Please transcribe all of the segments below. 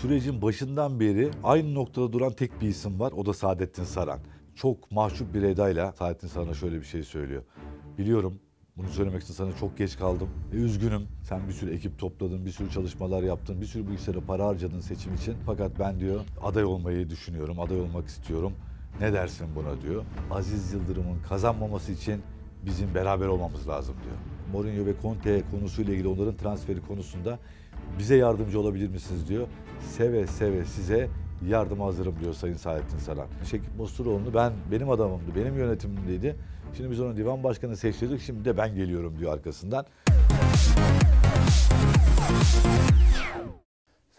Sürecin başından beri aynı noktada duran tek bir isim var. O da Saadettin Saran. Çok mahcup bir edayla Saadettin Saran'a şöyle bir şey söylüyor. Biliyorum bunu söylemek için sana çok geç kaldım. E, üzgünüm. Sen bir sürü ekip topladın, bir sürü çalışmalar yaptın, bir sürü bu işlere para harcadın seçim için. Fakat ben diyor aday olmayı düşünüyorum, aday olmak istiyorum. Ne dersin buna diyor. Aziz Yıldırım'ın kazanmaması için bizim beraber olmamız lazım diyor. Mourinho ve Conte konusuyla ilgili onların transferi konusunda bize yardımcı olabilir misiniz diyor. Seve seve size yardım hazırım diyor Sayın Saadettin Saran. Şekip Musturoğlu'nu ben benim adamımdı, benim yönetimimdeydi. Şimdi biz onu divan başkanı seçtirdik, şimdi de ben geliyorum diyor arkasından.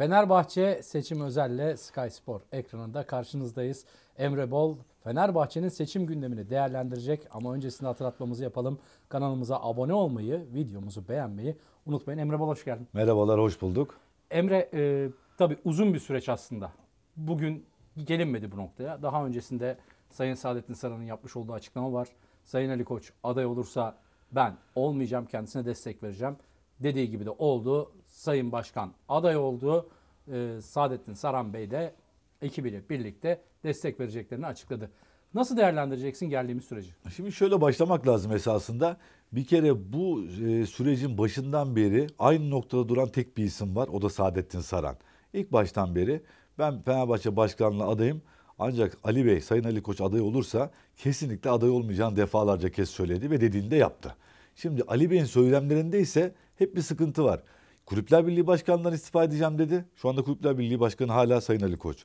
Fenerbahçe seçim özelle Sky Spor ekranında karşınızdayız. Emre Bol Fenerbahçe'nin seçim gündemini değerlendirecek ama öncesinde hatırlatmamızı yapalım. Kanalımıza abone olmayı, videomuzu beğenmeyi unutmayın. Emre Bol hoş geldin. Merhabalar, hoş bulduk. Emre e, tabii uzun bir süreç aslında. Bugün gelinmedi bu noktaya. Daha öncesinde Sayın Saadettin Saran'ın yapmış olduğu açıklama var. Sayın Ali Koç aday olursa ben olmayacağım, kendisine destek vereceğim. Dediği gibi de oldu. Sayın Başkan aday olduğu Ee, Saadettin Saran Bey de ekibiyle birlikte destek vereceklerini açıkladı. Nasıl değerlendireceksin geldiğimiz süreci? Şimdi şöyle başlamak lazım esasında. Bir kere bu e, sürecin başından beri aynı noktada duran tek bir isim var. O da Saadettin Saran. İlk baştan beri ben Fenerbahçe Başkanlığı adayım. Ancak Ali Bey, Sayın Ali Koç aday olursa kesinlikle aday olmayacağını defalarca kez söyledi ve dediğinde yaptı. Şimdi Ali Bey'in söylemlerinde ise hep bir sıkıntı var. Kulüpler Birliği Başkanı'ndan istifa edeceğim dedi. Şu anda Kulüpler Birliği Başkanı hala Sayın Ali Koç.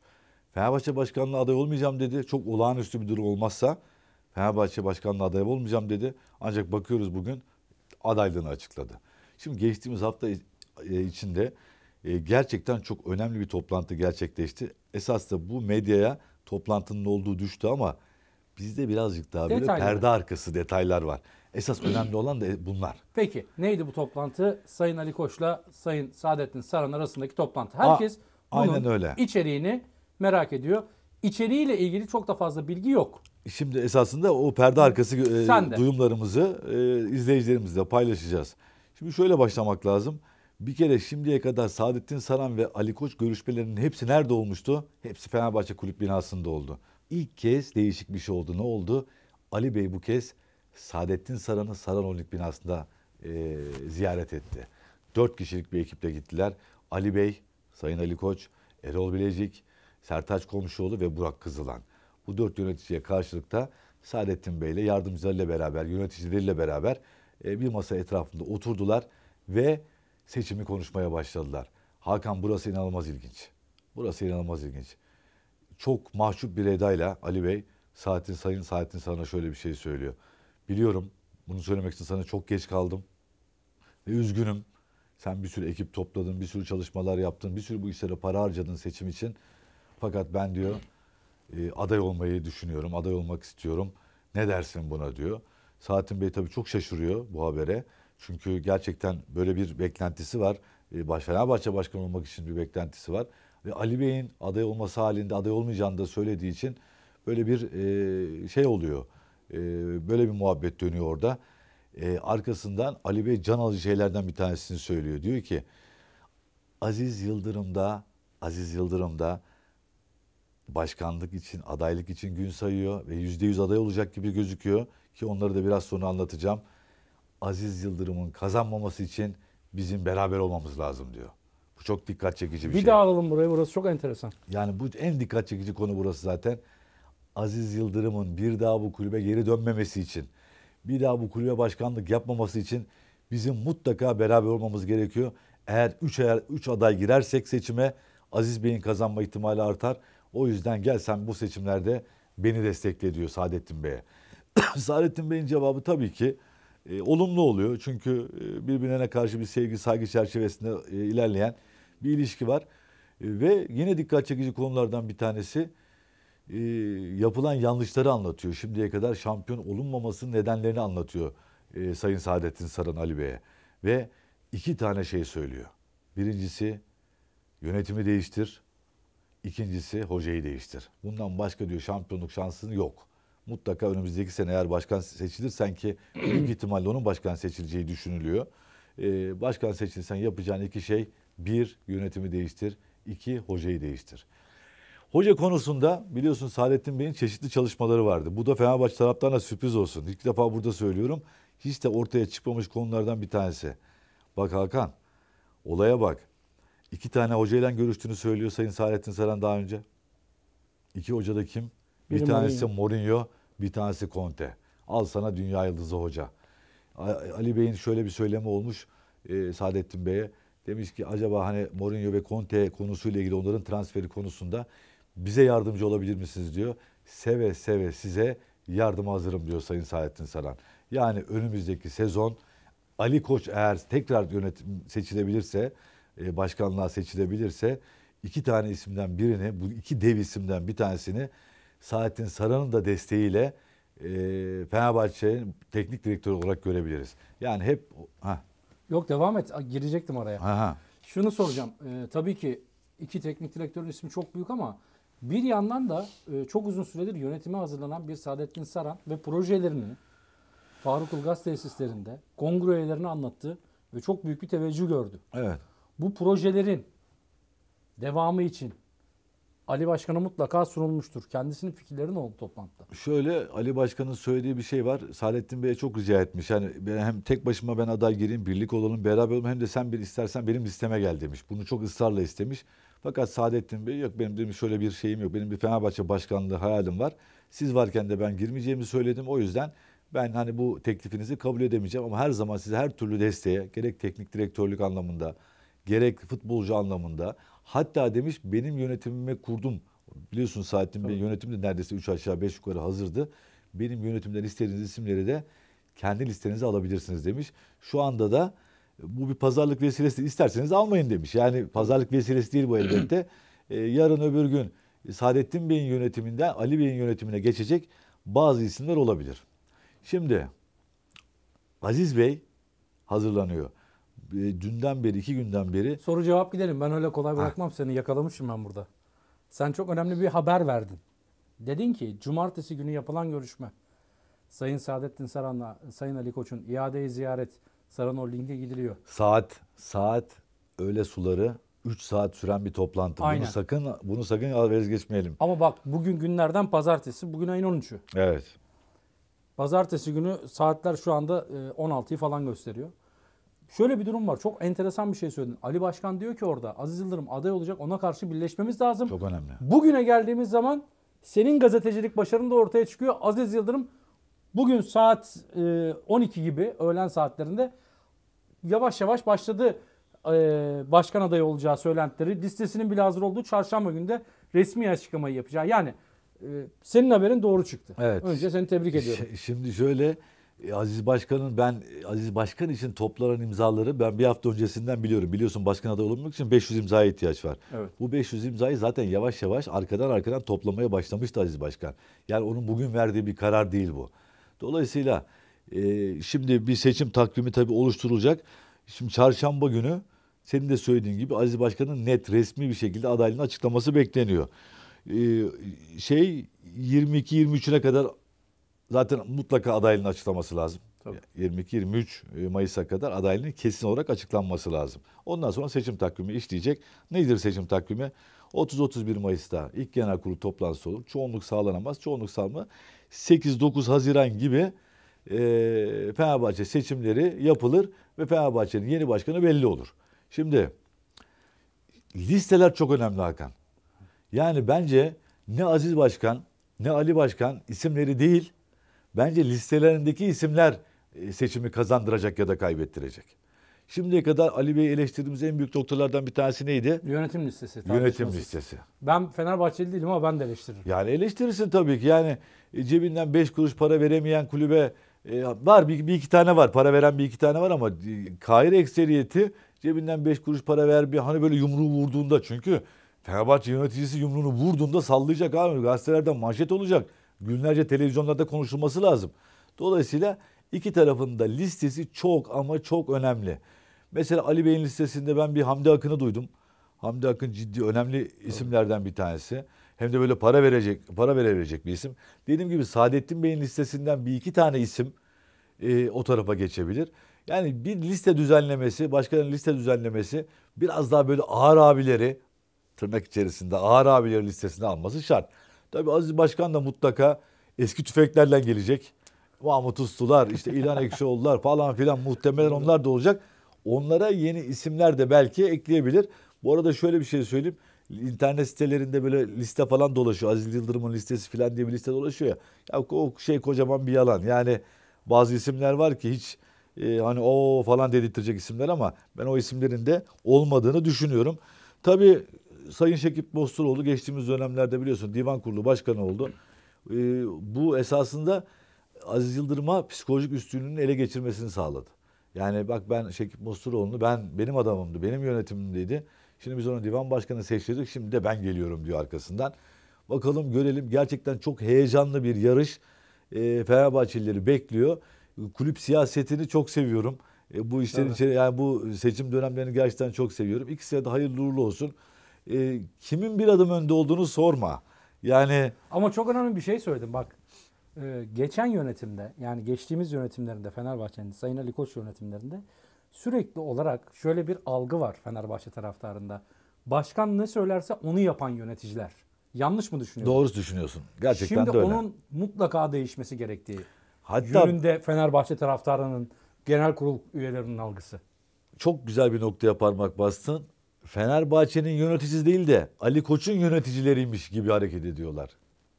Fenerbahçe Başkanlığı aday olmayacağım dedi. Çok olağanüstü bir durum olmazsa Fenerbahçe Başkanlığı aday olmayacağım dedi. Ancak bakıyoruz bugün adaylığını açıkladı. Şimdi geçtiğimiz hafta e, içinde e, gerçekten çok önemli bir toplantı gerçekleşti. Esas da bu medyaya toplantının olduğu düştü ama bizde birazcık daha böyle Detaylı. perde arkası detaylar var. Esas önemli olan da bunlar. Peki neydi bu toplantı? Sayın Ali Koç'la Sayın Saadettin Saran arasındaki toplantı. Herkes Aa, bunun öyle. içeriğini merak ediyor. İçeriğiyle ilgili çok da fazla bilgi yok. Şimdi esasında o perde arkası e, duyumlarımızı e, izleyicilerimizle paylaşacağız. Şimdi şöyle başlamak lazım. Bir kere şimdiye kadar Saadettin Saran ve Ali Koç görüşmelerinin hepsi nerede olmuştu? Hepsi Fenerbahçe kulüp binasında oldu. İlk kez değişik bir şey oldu. Ne oldu? Ali Bey bu kez Saadettin Saran'ın Saran Onluk binasında e, ziyaret etti. Dört kişilik bir ekiple gittiler. Ali Bey, Sayın Ali Koç, Erol Bilecik, Sertaç Komşuoğlu ve Burak Kızılan. Bu dört yöneticiye karşılıkta Saadettin Bey ile yardımcılarıyla beraber, yöneticileriyle beraber e, bir masa etrafında oturdular ve seçimi konuşmaya başladılar. Hakan burası inanılmaz ilginç. Burası inanılmaz ilginç. Çok mahcup bir edayla Ali Bey Saadettin Sayın Saadettin Saran'a şöyle bir şey söylüyor. Biliyorum bunu söylemek için sana çok geç kaldım. Ve üzgünüm. Sen bir sürü ekip topladın, bir sürü çalışmalar yaptın, bir sürü bu işlere para harcadın seçim için. Fakat ben diyor e, aday olmayı düşünüyorum, aday olmak istiyorum. Ne dersin buna diyor. Saatin Bey tabii çok şaşırıyor bu habere. Çünkü gerçekten böyle bir beklentisi var. E, Fenerbahçe Başkanı olmak için bir beklentisi var. Ve Ali Bey'in aday olması halinde aday olmayacağını da söylediği için böyle bir e, şey oluyor. Ee, böyle bir muhabbet dönüyor orada. Ee, arkasından Ali Bey can alıcı şeylerden bir tanesini söylüyor. Diyor ki Aziz Yıldırım'da Aziz Yıldırım'da başkanlık için, adaylık için gün sayıyor ve yüzde yüz aday olacak gibi gözüküyor ki onları da biraz sonra anlatacağım. Aziz Yıldırım'ın kazanmaması için bizim beraber olmamız lazım diyor. Bu çok dikkat çekici bir, bir şey. Bir daha alalım burayı. Burası çok enteresan. Yani bu en dikkat çekici konu burası zaten. Aziz Yıldırım'ın bir daha bu kulübe geri dönmemesi için, bir daha bu kulübe başkanlık yapmaması için bizim mutlaka beraber olmamız gerekiyor. Eğer 3 üç aday girersek seçime Aziz Bey'in kazanma ihtimali artar. O yüzden gel sen bu seçimlerde beni destekle diyor Saadettin Bey'e. Saadettin Bey'in cevabı tabii ki e, olumlu oluyor. Çünkü e, birbirine karşı bir sevgi saygı çerçevesinde e, ilerleyen bir ilişki var. E, ve yine dikkat çekici konulardan bir tanesi e, yapılan yanlışları anlatıyor. Şimdiye kadar şampiyon olunmamasının nedenlerini anlatıyor e, Sayın Saadettin Saran Ali Bey'e. Ve iki tane şey söylüyor. Birincisi yönetimi değiştir. İkincisi hocayı değiştir. Bundan başka diyor şampiyonluk şansın yok. Mutlaka önümüzdeki sene eğer başkan seçilirsen ki büyük ihtimalle onun başkan seçileceği düşünülüyor. Ee, başkan seçilsen yapacağın iki şey bir yönetimi değiştir, iki hocayı değiştir. Hoca konusunda biliyorsun Saadettin Bey'in çeşitli çalışmaları vardı. Bu da Fenerbahçe taraftarına sürpriz olsun. İlk defa burada söylüyorum. Hiç de ortaya çıkmamış konulardan bir tanesi. Bak Hakan, olaya bak. İki tane hocayla görüştüğünü söylüyor Sayın Saadettin Saran daha önce. İki hoca da kim? Bir tanesi Mourinho. Mourinho, bir tanesi Conte. Al sana dünya yıldızı hoca. Ali Bey'in şöyle bir söylemi olmuş e, Saadettin Bey'e. Demiş ki acaba hani Mourinho ve Conte konusuyla ilgili onların transferi konusunda bize yardımcı olabilir misiniz diyor. Seve seve size yardım hazırım diyor Sayın Saadettin Saran. Yani önümüzdeki sezon Ali Koç eğer tekrar yönetim seçilebilirse, e, başkanlığa seçilebilirse iki tane isimden birini, bu iki dev isimden bir tanesini Saadettin Saran'ın da desteğiyle e, Fenerbahçe'nin teknik direktörü olarak görebiliriz. Yani hep... Ha. Yok devam et, girecektim oraya. Aha. Şunu soracağım. Ee, tabii ki iki teknik direktörün ismi çok büyük ama bir yandan da e, çok uzun süredir yönetime hazırlanan bir Saadettin Saran ve projelerini Faruk Ilgaz tesislerinde kongre üyelerini anlattı ve çok büyük bir teveccüh gördü. Evet. Bu projelerin devamı için Ali Başkan'a mutlaka sunulmuştur. Kendisinin fikirleri ne oldu toplantıda? Şöyle Ali Başkan'ın söylediği bir şey var. Saadettin Bey'e çok rica etmiş. Yani ben hem tek başıma ben aday gireyim, birlik olalım, beraber olalım. Hem de sen bir istersen benim listeme gel demiş. Bunu çok ısrarla istemiş. Fakat Saadettin Bey yok benim demiş şöyle bir şeyim yok. Benim bir Fenerbahçe başkanlığı hayalim var. Siz varken de ben girmeyeceğimi söyledim. O yüzden ben hani bu teklifinizi kabul edemeyeceğim ama her zaman size her türlü desteğe gerek teknik direktörlük anlamında gerek futbolcu anlamında hatta demiş benim yönetimime kurdum. Biliyorsun Saadettin Bey yönetim de neredeyse 3 aşağı 5 yukarı hazırdı. Benim yönetimden istediğiniz isimleri de kendi listenize alabilirsiniz demiş. Şu anda da bu bir pazarlık vesilesi isterseniz almayın demiş. Yani pazarlık vesilesi değil bu elbette. E, yarın öbür gün Saadettin Bey'in yönetiminden Ali Bey'in yönetimine geçecek bazı isimler olabilir. Şimdi Aziz Bey hazırlanıyor. E, dünden beri, iki günden beri. Soru cevap gidelim. Ben öyle kolay bırakmam ha. seni. Yakalamışım ben burada. Sen çok önemli bir haber verdin. Dedin ki cumartesi günü yapılan görüşme. Sayın Saadettin Saran'la Sayın Ali Koç'un iadeyi ziyaret Saran Holding'e gidiliyor. Saat saat öğle suları 3 saat süren bir toplantı. Aynen. Bunu sakın bunu sakın geçmeyelim. Ama bak bugün günlerden pazartesi. Bugün ayın 13'ü. Evet. Pazartesi günü saatler şu anda 16'yı e, falan gösteriyor. Şöyle bir durum var. Çok enteresan bir şey söyledin. Ali Başkan diyor ki orada Aziz Yıldırım aday olacak. Ona karşı birleşmemiz lazım. Çok önemli. Bugüne geldiğimiz zaman senin gazetecilik başarın da ortaya çıkıyor. Aziz Yıldırım bugün saat 12 e, gibi öğlen saatlerinde yavaş yavaş başladı başkan adayı olacağı söylentileri. Listesinin bile hazır olduğu çarşamba günde resmi açıklamayı yapacağı. Yani senin haberin doğru çıktı. Evet. Önce seni tebrik ediyorum. Şimdi şöyle e, Aziz Başkan'ın ben Aziz Başkan için toplanan imzaları ben bir hafta öncesinden biliyorum. Biliyorsun başkan adayı olmak için 500 imzaya ihtiyaç var. Evet. Bu 500 imzayı zaten yavaş yavaş arkadan arkadan toplamaya başlamıştı Aziz Başkan. Yani onun bugün verdiği bir karar değil bu. Dolayısıyla ee, şimdi bir seçim takvimi tabii oluşturulacak. Şimdi çarşamba günü senin de söylediğin gibi Aziz Başkan'ın net resmi bir şekilde adaylığın açıklaması bekleniyor. Ee, şey 22-23'üne kadar zaten mutlaka adaylığın açıklaması lazım. 22-23 e, Mayıs'a kadar adaylığın kesin olarak açıklanması lazım. Ondan sonra seçim takvimi işleyecek. Nedir seçim takvimi? 30-31 Mayıs'ta ilk genel kurul toplantısı olur. Çoğunluk sağlanamaz. Çoğunluk sağlanma 8-9 Haziran gibi e, Fenerbahçe seçimleri yapılır ve Fenerbahçe'nin yeni başkanı belli olur. Şimdi listeler çok önemli Hakan. Yani bence ne Aziz Başkan ne Ali Başkan isimleri değil, bence listelerindeki isimler e, seçimi kazandıracak ya da kaybettirecek. Şimdiye kadar Ali Bey'i eleştirdiğimiz en büyük noktalardan bir tanesi neydi? Yönetim listesi. Yönetim listesi. Ben Fenerbahçeli değilim ama ben de eleştiririm. Yani eleştirirsin tabii ki. Yani e, cebinden 5 kuruş para veremeyen kulübe e, var bir, bir iki tane var. Para veren bir iki tane var ama e, Kahire ekseriyeti cebinden beş kuruş para ver bir hani böyle yumruğu vurduğunda çünkü Fenerbahçe yöneticisi yumruğunu vurduğunda sallayacak abi. Gazetelerden manşet olacak. Günlerce televizyonlarda konuşulması lazım. Dolayısıyla iki tarafın da listesi çok ama çok önemli. Mesela Ali Bey'in listesinde ben bir Hamdi Akın'ı duydum. Hamdi Akın ciddi önemli isimlerden bir tanesi. Hem de böyle para verecek, para verebilecek bir isim. Dediğim gibi Saadettin Bey'in listesinden bir iki tane isim e, o tarafa geçebilir. Yani bir liste düzenlemesi, başkanın liste düzenlemesi biraz daha böyle ağır abileri tırnak içerisinde ağır abileri listesine alması şart. Tabii Aziz Başkan da mutlaka eski tüfeklerle gelecek. Mahmut Ustular, işte İlhan Ekşioğullar falan filan muhtemelen onlar da olacak. Onlara yeni isimler de belki ekleyebilir. Bu arada şöyle bir şey söyleyeyim internet sitelerinde böyle liste falan dolaşıyor. Aziz Yıldırım'ın listesi falan diye bir liste dolaşıyor ya. Ya o şey kocaman bir yalan. Yani bazı isimler var ki hiç e, hani o falan dedirtecek isimler ama ben o isimlerin de olmadığını düşünüyorum. Tabii Sayın Şekip Bosturoğlu geçtiğimiz dönemlerde biliyorsun divan kurulu başkanı oldu. E, bu esasında Aziz Yıldırım'a psikolojik üstünlüğünün ele geçirmesini sağladı. Yani bak ben Şekip Bosturoğlu'nu ben benim adamımdı, benim yönetimimdeydi Şimdi biz onu divan başkanı seçtirdik. Şimdi de ben geliyorum diyor arkasından. Bakalım görelim. Gerçekten çok heyecanlı bir yarış. E, Fenerbahçelileri bekliyor. Kulüp siyasetini çok seviyorum. E, bu işlerin evet. içeri, yani bu seçim dönemlerini gerçekten çok seviyorum. İkisi de hayırlı uğurlu olsun. E, kimin bir adım önde olduğunu sorma. Yani ama çok önemli bir şey söyledim bak. E, geçen yönetimde yani geçtiğimiz yönetimlerinde Fenerbahçe'nin Sayın Ali Koç yönetimlerinde sürekli olarak şöyle bir algı var Fenerbahçe taraftarında. Başkan ne söylerse onu yapan yöneticiler. Yanlış mı düşünüyorsun? Doğru düşünüyorsun. Gerçekten Şimdi de öyle. Şimdi onun mutlaka değişmesi gerektiği. Hatta yönünde Fenerbahçe taraftarının genel kurul üyelerinin algısı. Çok güzel bir noktaya parmak bastın. Fenerbahçe'nin yöneticisi değil de Ali Koç'un yöneticileriymiş gibi hareket ediyorlar.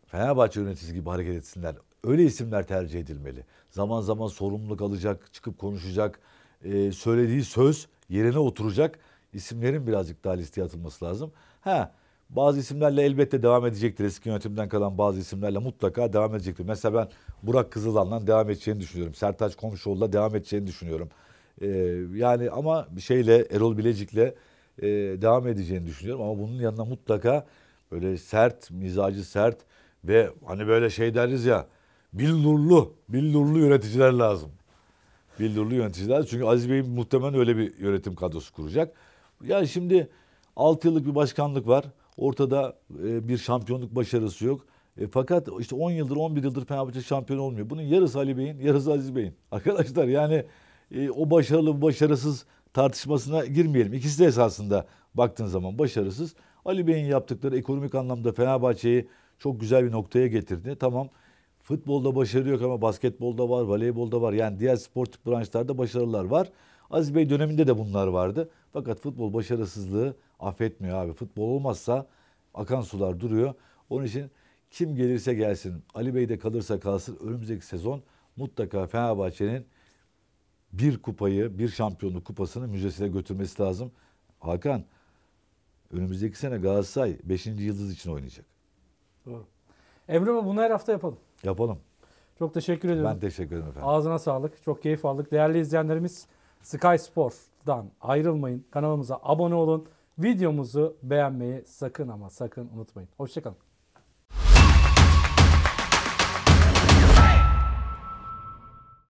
Fenerbahçe yöneticisi gibi hareket etsinler. Öyle isimler tercih edilmeli. Zaman zaman sorumluluk alacak, çıkıp konuşacak e, söylediği söz yerine oturacak isimlerin birazcık daha listeye atılması lazım. Ha bazı isimlerle elbette devam edecektir. Eski yönetimden kalan bazı isimlerle mutlaka devam edecektir. Mesela ben Burak Kızılan'la devam edeceğini düşünüyorum. Sertaç Komşuoğlu'la devam edeceğini düşünüyorum. Ee, yani ama şeyle Erol Bilecik'le e, devam edeceğini düşünüyorum. Ama bunun yanına mutlaka böyle sert, mizacı sert ve hani böyle şey deriz ya Bil nurlu, bil nurlu yöneticiler lazım. Bildirilu yöneticiler. Çünkü Aziz Bey muhtemelen öyle bir yönetim kadrosu kuracak. Yani şimdi 6 yıllık bir başkanlık var. Ortada e, bir şampiyonluk başarısı yok. E, fakat işte 10 yıldır 11 yıldır Fenerbahçe şampiyon olmuyor. Bunun yarısı Ali Bey'in, yarısı Aziz Bey'in. Arkadaşlar yani e, o başarılı başarısız tartışmasına girmeyelim. İkisi de esasında baktığın zaman başarısız. Ali Bey'in yaptıkları ekonomik anlamda Fenerbahçe'yi çok güzel bir noktaya getirdi. Tamam Futbolda başarı yok ama basketbolda var, voleybolda var. Yani diğer spor branşlarda başarılar var. Aziz Bey döneminde de bunlar vardı. Fakat futbol başarısızlığı affetmiyor abi. Futbol olmazsa akan sular duruyor. Onun için kim gelirse gelsin, Ali Bey de kalırsa kalsın önümüzdeki sezon mutlaka Fenerbahçe'nin bir kupayı, bir şampiyonluk kupasını müzesine götürmesi lazım. Hakan, önümüzdeki sene Galatasaray 5. yıldız için oynayacak. Doğru. Emre Baba bunu her hafta yapalım. Yapalım. Çok teşekkür ediyorum. Ben teşekkür ederim efendim. Ağzına sağlık. Çok keyif aldık. Değerli izleyenlerimiz Sky Sport'dan ayrılmayın. Kanalımıza abone olun. Videomuzu beğenmeyi sakın ama sakın unutmayın. Hoşçakalın.